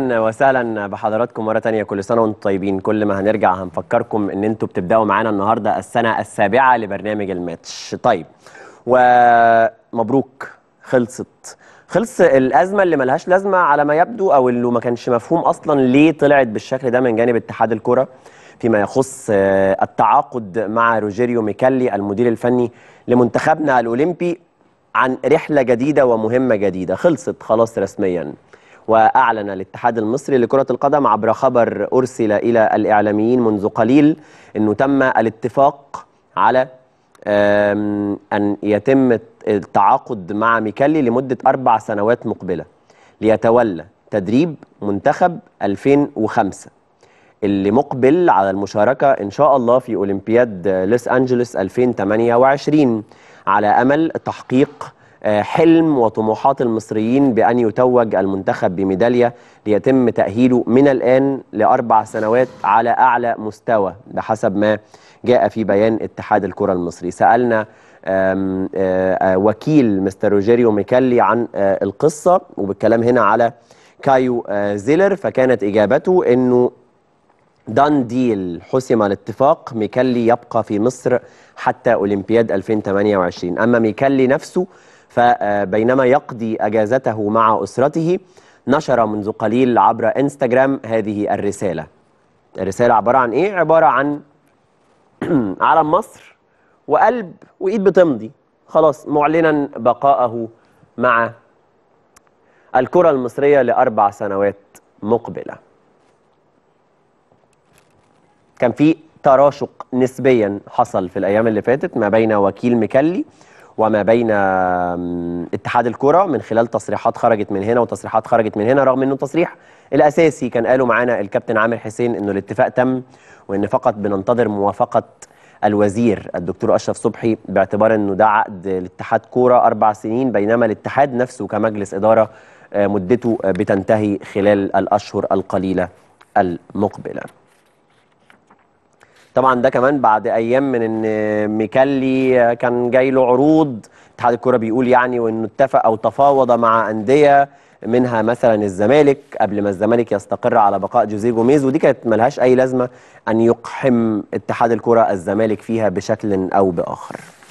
وسهلا بحضراتكم مره تانية كل سنه وانتم طيبين كل ما هنرجع هنفكركم ان انتم بتبداوا معانا النهارده السنه السابعه لبرنامج الماتش طيب ومبروك خلصت خلص الازمه اللي ملهاش لازمه على ما يبدو او اللي ما كانش مفهوم اصلا ليه طلعت بالشكل ده من جانب اتحاد الكره فيما يخص آه، التعاقد مع روجيريو ميكالي المدير الفني لمنتخبنا الاولمبي عن رحله جديده ومهمه جديده خلصت خلاص رسميا وأعلن الاتحاد المصري لكرة القدم عبر خبر أرسل إلى الإعلاميين منذ قليل أنه تم الاتفاق على أن يتم التعاقد مع ميكالي لمدة أربع سنوات مقبلة ليتولى تدريب منتخب 2005 اللي مقبل على المشاركة إن شاء الله في أولمبياد لوس أنجلوس 2028 على أمل تحقيق آه، حلم وطموحات المصريين بأن يتوج المنتخب بميدالية ليتم تأهيله من الآن لأربع سنوات على أعلى مستوى بحسب ما جاء في بيان اتحاد الكرة المصري سألنا آه، آه، وكيل مستر روجيريو ميكالي عن القصة وبالكلام هنا على كايو زيلر فكانت إجابته أنه دان ديل حسم الاتفاق ميكالي يبقى في مصر حتى أولمبياد 2028 أما ميكالي نفسه فبينما يقضي أجازته مع أسرته نشر منذ قليل عبر إنستغرام هذه الرسالة الرسالة عبارة عن إيه؟ عبارة عن علم مصر وقلب وإيد بتمضي خلاص معلنا بقاءه مع الكرة المصرية لأربع سنوات مقبلة كان في تراشق نسبيا حصل في الأيام اللي فاتت ما بين وكيل مكلي وما بين اتحاد الكرة من خلال تصريحات خرجت من هنا وتصريحات خرجت من هنا رغم انه التصريح الاساسي كان قاله معانا الكابتن عامر حسين انه الاتفاق تم وان فقط بننتظر موافقة الوزير الدكتور اشرف صبحي باعتبار انه ده عقد الاتحاد كوره اربع سنين بينما الاتحاد نفسه كمجلس اداره آه، مدته بتنتهي خلال الاشهر القليله المقبله طبعا ده كمان بعد ايام من ان ميكالي كان جاي له عروض اتحاد الكوره بيقول يعني وانه اتفق او تفاوض مع انديه منها مثلا الزمالك قبل ما الزمالك يستقر على بقاء جوزيه جوميز ودي كانت ملهاش اي لازمه ان يقحم اتحاد الكره الزمالك فيها بشكل او باخر